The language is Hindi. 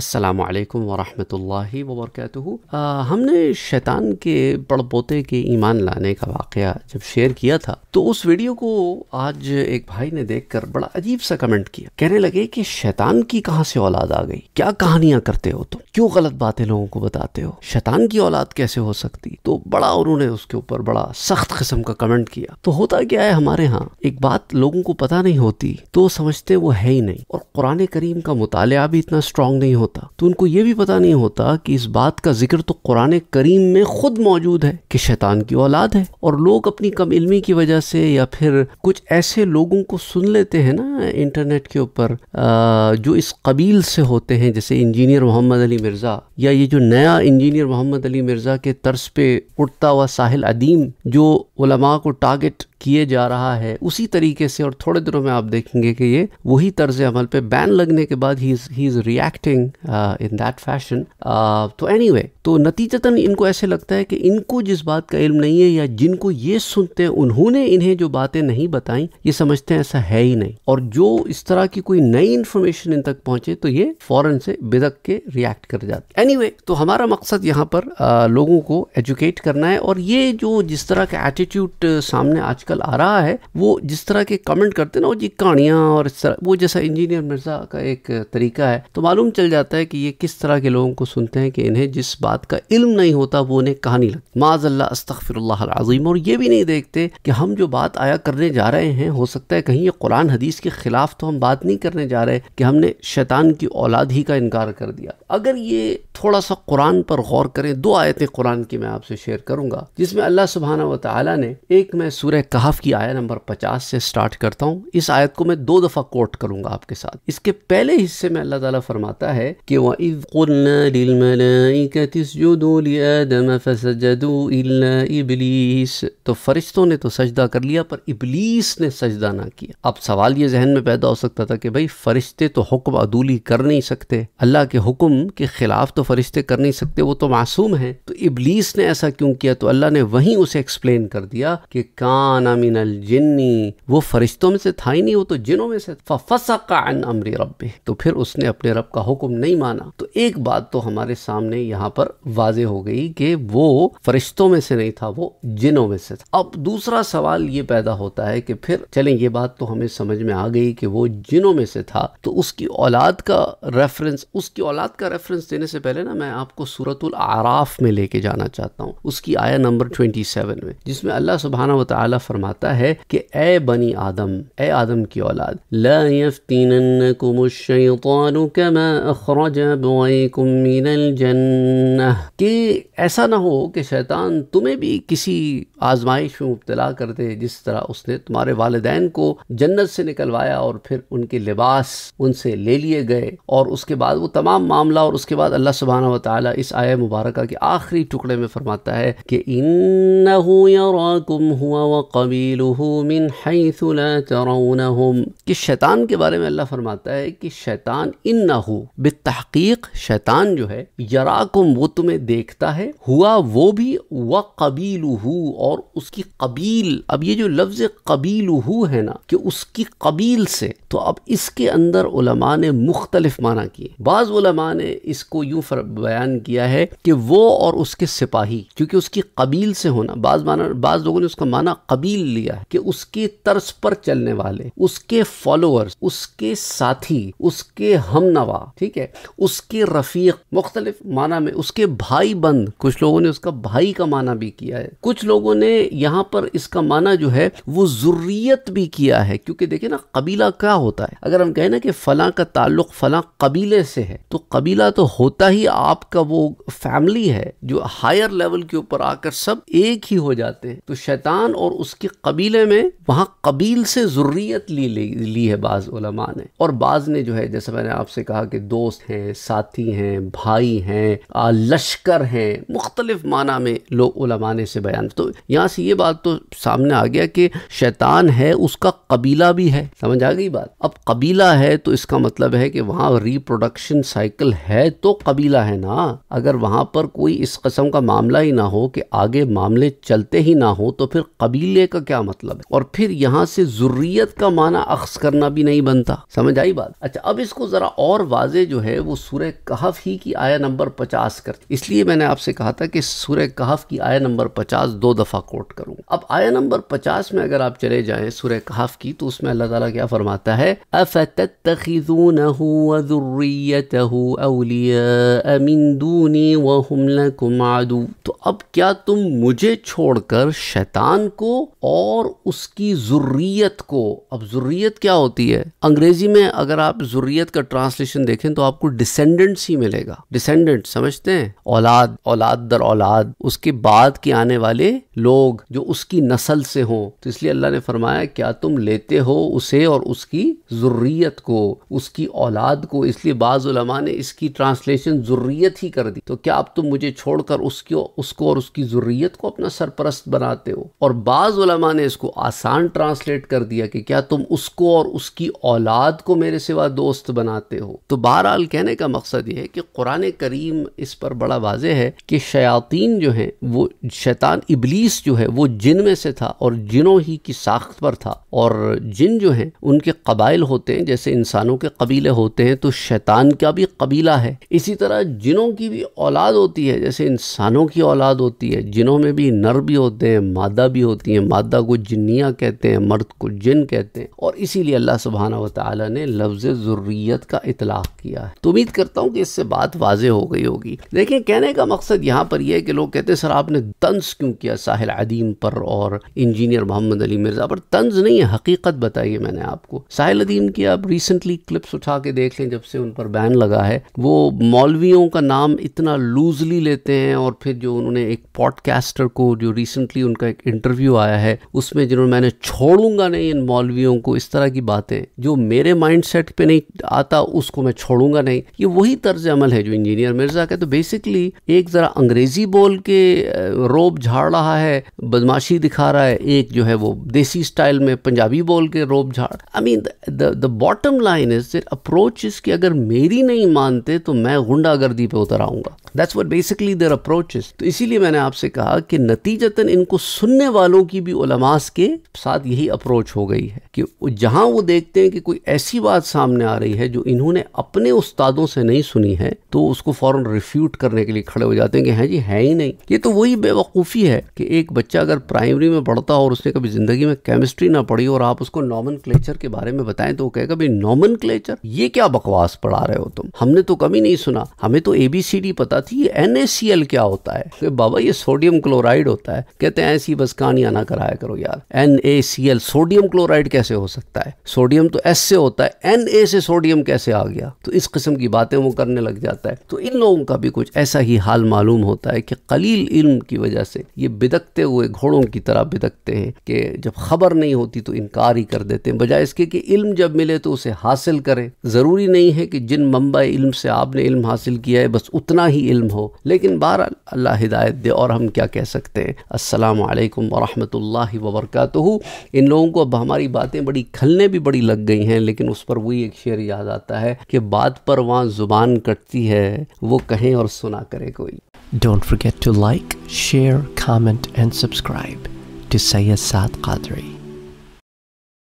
अस्सलाम वालेकुम वरहमतुल्लाहि वबरकातुहू हमने शैतान के पड़पोते के ईमान लाने का वाक़ जब शेयर किया था तो उस वीडियो को आज एक भाई ने देखकर बड़ा अजीब सा कमेंट किया कहने लगे कि शैतान की कहां से औलाद आ गई क्या कहानियां करते हो तुम तो? क्यों गलत बातें लोगों को बताते हो शैतान की औलाद कैसे हो सकती तो बड़ा उन्होंने उसके ऊपर बड़ा सख्त किस्म का कमेंट किया तो होता क्या है हमारे यहाँ एक बात लोगों को पता नहीं होती तो समझते वो है ही नहीं और कुरान करीम का मुताले भी इतना स्ट्रांग नहीं होता तो उनको ये भी पता नहीं होता कि इस बात का जिक्र तो कुरान करीम में खुद मौजूद है कि शैतान की औलाद है और लोग अपनी कम इलमी की वजह से या फिर कुछ ऐसे लोगों को सुन लेते हैं ना इंटरनेट के ऊपर जो इस कबील से होते हैं जैसे इंजीनियर मोहम्मद अली मिर्ज़ा या ये जो नया इंजीनियर मोहम्मद अली मिर्ज़ा के तर्ज पे उठता हुआ साहिल अदीम जो उलमा को टारगेट किए जा रहा है उसी तरीके से और थोड़े दिनों में आप देखेंगे कि ये वही तर्ज अमल पे बैन लगने के बाद ही is reacting in that fashion तो एनी anyway, तो नतीजतन इनको ऐसे लगता है कि इनको जिस बात का इल्म नहीं है या जिनको ये सुनते हैं उन्होंने इन्हें जो बातें नहीं बताई ये समझते हैं ऐसा है ही नहीं और जो इस तरह की कोई नई इन्फॉर्मेशन इन तक पहुंचे तो ये फॉरन से बिदक के रिएक्ट कर जाते एनी anyway, तो हमारा मकसद यहाँ पर आ, uh, लोगों को एजुकेट करना है और ये जो जिस तरह का एटीट्यूड uh, सामने आजकल आजकल आ रहा है वो जिस तरह के कमेंट करते ना वो जी कहानियाँ और इस तरह वो जैसा इंजीनियर मिर्ज़ा का एक तरीका है तो मालूम चल जाता है कि ये किस तरह के लोगों को सुनते हैं कि इन्हें जिस बात का इल्म नहीं होता वो उन्हें कहानी लगती माजल्ला अस्तफ़िरल्लाजीम और ये भी नहीं देखते कि हम जो बात आया करने जा रहे हैं हो सकता है कहीं ये कुरान हदीस के ख़िलाफ़ तो हम बात नहीं करने जा रहे कि हमने शैतान की औलाद ही का इनकार कर दिया अगर ये थोड़ा सा कुरान पर गौर करें दो आयतें कुरान की मैं आपसे शेयर करूंगा जिसमें अल्लाह सुबहाना वाली ने एक मैं सूर्य कहफ की आया नंबर 50 से स्टार्ट करता हूँ इस आयत को मैं दो दफ़ा कोट करूँगा आपके साथ इसके पहले हिस्से में अल्लाह ताला फरमाता है कि इबलीस तो फरिश्तों ने तो सजदा कर लिया पर इबलीस ने सजदा ना किया अब सवाल ये जहन में पैदा हो सकता था कि भाई फरिश्ते तो हुक्म अदूली कर नहीं सकते अल्लाह के हुक्म के खिलाफ तो फरिश्ते कर नहीं सकते वो तो मासूम है तो इबलीस ने ऐसा क्यों किया तो अल्लाह ने वहीं उसे एक्सप्लेन कर दिया कि कान काना मिनल जिन्नी वो फरिश्तों में से था ही नहीं वो तो जिनों में से फसा का अन अमरी रब तो फिर उसने अपने रब का हुक्म नहीं माना तो एक बात तो हमारे सामने यहाँ पर वाज हो गई कि वो फरिश्तों में से नहीं था वो जिनों में से था अब दूसरा सवाल ये पैदा होता है कि फिर चले ये बात तो हमें समझ में आ गई कि वो जिनों में से था तो उसकी औलाद का रेफरेंस उसकी औलाद का रेफरेंस देने से पहले ना मैं आपको सूरत आराफ में लेके जाना चाहता हूँ उसकी आया नंबर ट्वेंटी सेवन में जिसमें अल्लाह सुबहाना वाली फरमाता है कि ए बनी आदम ए आदम की औलाद कि ऐसा ना हो कि शैतान तुम्हें भी किसी आजमाइश में मुबतला कर दे जिस तरह उसने तुम्हारे वालदेन को जन्नत से निकलवाया और फिर उनके लिबास उनसे ले लिए गए और उसके बाद वो तमाम मामला और उसके बाद अल्लाह सुबहाना वाली इस आय मुबारक के आखिरी टुकड़े में फरमाता है कि इन शैतान के बारे में अल्लाह फरमाता है कि शैतान इन न हो बेतहकीक शैतान जो है यराकुम वो तुम्हें देखता है हुआ वो भी व कबील और उसकी कबील अब ये जो लफ्ज कबील है ना कि उसकी कबील से तो अब इसके अंदर उलमा ने मुख्तलिफ माना किए बाज़ ने इसको यूं बयान किया है कि वो और उसके सिपाही क्योंकि उसकी कबील से होना बाज़ माना बाज़ लोगों ने उसका माना कबील डील लिया कि उसके तर्ज पर चलने वाले उसके फॉलोअर्स उसके साथी उसके हमनवा ठीक है उसके रफीक मुख्तलिफ माना में उसके भाई बंद कुछ लोगों ने उसका भाई का माना भी किया है कुछ लोगों ने यहाँ पर इसका माना जो है वो जरूरीत भी किया है क्योंकि देखिए ना कबीला क्या होता है अगर हम कहें ना कि फला का ताल्लुक फला कबीले से है तो कबीला तो होता ही आपका वो फैमिली है जो हायर लेवल के ऊपर आकर सब एक ही हो जाते हैं तो शैतान और उसके कि कबीले में वहाँ कबील से ज़ुर्रियत ली ली है बाज़ उलमा ने और बाज़ ने जो है जैसे मैंने आपसे कहा कि दोस्त हैं साथी हैं भाई हैं लश्कर हैं मुख्तलिफ माना में लोग उलमा ने से बयान तो यहाँ से ये बात तो सामने आ गया कि शैतान है उसका कबीला भी है समझ आ गई बात अब कबीला है तो इसका मतलब है कि वहाँ रिप्रोडक्शन साइकिल है तो कबीला है ना अगर वहाँ पर कोई इस कस्म का मामला ही ना हो कि आगे मामले चलते ही ना हो तो फिर कबीले का क्या मतलब है और फिर यहाँ से जरूरीत का माना अक्स करना भी नहीं बनता समझ आई बात अच्छा अब इसको ज़रा और वाजे जो है वो सूर्य कहफ ही की आया नंबर पचास कर इसलिए मैंने आपसे कहा था कि सूर्य कहफ की आया नंबर पचास दो दफ़ा कोट करूँ अब आया नंबर पचास में अगर आप चले जाए सूर्य कहफ की तो उसमें अल्लाह ताला क्या फरमाता है तो अब क्या तुम मुझे छोड़कर शैतान को और उसकी जरूरीत को अब जरूरीत क्या होती है अंग्रेज़ी में अगर आप जरूरीत का ट्रांसलेशन देखें तो आपको डिसेंडेंट्स ही मिलेगा डिसेंडेंट समझते हैं औलाद औलाद दर औलाद उसके बाद के आने वाले लोग जो उसकी नस्ल से हो तो इसलिए अल्लाह ने फरमाया क्या तुम लेते हो उसे और उसकी जरूरीत को उसकी औलाद को इसलिए बाज़ुलमा ने इसकी ट्रांसलेशन जरूरीत ही कर दी तो क्या आप तुम मुझे छोड़कर उसको उसको और उसकी जरूरीत को अपना सरपरस्त बनाते हो और बाज़ उलमा ने इसको आसान ट्रांसलेट कर दिया कि क्या तुम उसको और उसकी औलाद को मेरे सिवा दोस्त बनाते हो तो बहरहाल कहने का मकसद ये है कि कुरान करीम इस पर बड़ा वाज है कि शयातीन जो हैं वो शैतान इबलीस जो है वो जिन में से था और जिनों ही की साख्त पर था और जिन जो हैं उनके कबाइल होते हैं जैसे इंसानों के कबीले होते हैं तो शैतान का भी कबीला है इसी तरह जिनों की भी औलाद होती है जैसे इंसानों की औलाद होती है जिनों में भी नर भी होते हैं मादा भी होती हैं मादा को जिन्निया कहते हैं मर्द को जिन कहते हैं और इसीलिए अल्लाह सुबहाना वाली ने लफ्ज़ ज़ुर्रियत का इतलाक़ किया है तो उम्मीद करता हूँ कि इससे बात वाजे हो गई होगी देखिए कहने का मकसद यहाँ पर यह है कि लोग कहते हैं सर आपने तंज क्यों किया साहिल अदीम पर और इंजीनियर मोहम्मद अली मिर्ज़ा पर तंज नहीं है हकीकत बताई है मैंने आपको साहिल अदीम की आप रिसेंटली क्लिप्स उठा के देख लें जब से उन पर बैन लगा है वो मौलवियों का नाम इतना लूजली लेते हैं और फिर जो उन्होंने एक पॉडकास्टर को जो रिसेंटली उनका एक इंटरव्यू आया है है उसमें जिन्होंने मैंने छोड़ूंगा नहीं इन मौलवियों को इस तरह की बातें जो मेरे माइंड सेट पर नहीं आता उसको मैं छोड़ूंगा नहीं ये वही तर्ज अमल है जो इंजीनियर मिर्जा का तो बेसिकली एक ज़रा अंग्रेजी बोल के रोब झाड़ रहा है बदमाशी दिखा रहा है एक जो है वो देसी स्टाइल में पंजाबी बोल के रोब झाड़ I mean the bottom line is approach is कि अगर मेरी नहीं मानते तो मैं गुंडागर्दी पे उतर आऊंगा that's what basically their approach तो इसीलिए मैंने आपसे कहा कि नतीजतन इनको सुनने वालों की भी उलमास के साथ यही अप्रोच हो गई है कि जहां वो देखते हैं कि कोई ऐसी बात सामने आ रही है जो इन्होंने अपने उस्तादों से नहीं सुनी है तो उसको फ़ौरन रिफ्यूट करने के लिए खड़े हो जाते हैं कि हैं हाँ जी है ही नहीं ये तो वही बेवकूफ़ी है कि एक बच्चा अगर प्राइमरी में पढ़ता और उसने कभी ज़िंदगी में केमिस्ट्री ना पढ़ी और आप उसको नॉमन के बारे में बताएं तो वो कहेगा भाई नॉमन ये क्या बकवास पढ़ा रहे हो तुम हमने तो कभी नहीं सुना हमें तो ए बी सी डी पता थी एन क्या होता है तो बाबा ये सोडियम क्लोराइड होता है कहते हैं ऐसी बस कहानियां ना करा खाया करो यार N A C L sodium chloride कैसे हो सकता है सोडियम तो एस से होता है एन ए से सोडियम कैसे आ गया तो इस किस्म की बातें वो करने लग जाता है तो इन लोगों का भी कुछ ऐसा ही हाल मालूम होता है कि कलील इल्म की वजह से ये बिदकते हुए घोड़ों की तरह बिदकते हैं कि जब खबर नहीं होती तो इनकार ही कर देते हैं बजाय इसके कि इल्म जब मिले तो उसे हासिल करें ज़रूरी नहीं है कि जिन मंबा इल्म से आपने इल्म हासिल किया है बस उतना ही इल्म हो लेकिन बहरहाल अल्लाह हिदायत दे और हम क्या कह सकते हैं असलकम वरहमल वबरकत इन लोगों को अब हमारी बातें बड़ी खलने भी बड़ी लग गई हैं लेकिन उस पर वही एक शेर याद आता है कि बात पर वहाँ ज़ुबान कटती है वो कहें और सुना करे कोई don't forget to like share comment and subscribe to Syed Saad Qadri